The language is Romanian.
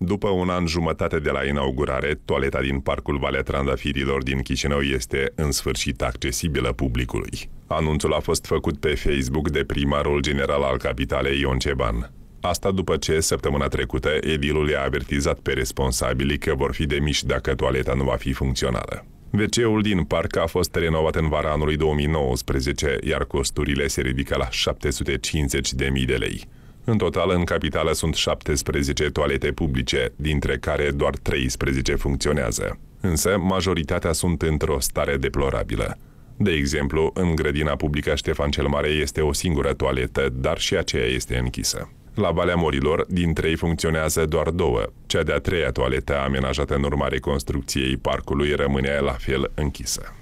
După un an jumătate de la inaugurare, toaleta din Parcul Valea Trandafirilor din Chișinău este în sfârșit accesibilă publicului. Anunțul a fost făcut pe Facebook de primarul general al capitalei Ion Ceban. Asta după ce, săptămâna trecută, edilul i-a avertizat pe responsabili că vor fi demiși dacă toaleta nu va fi funcțională. WC-ul din parc a fost renovat în vara anului 2019, iar costurile se ridică la 750.000 de lei. În total, în capitală sunt 17 toalete publice, dintre care doar 13 funcționează. Însă, majoritatea sunt într-o stare deplorabilă. De exemplu, în grădina publică Ștefan cel Mare este o singură toaletă, dar și aceea este închisă. La Valea Morilor, din trei funcționează doar două. Cea de-a treia toaletă, amenajată în urma reconstrucției parcului, rămâne la fel închisă.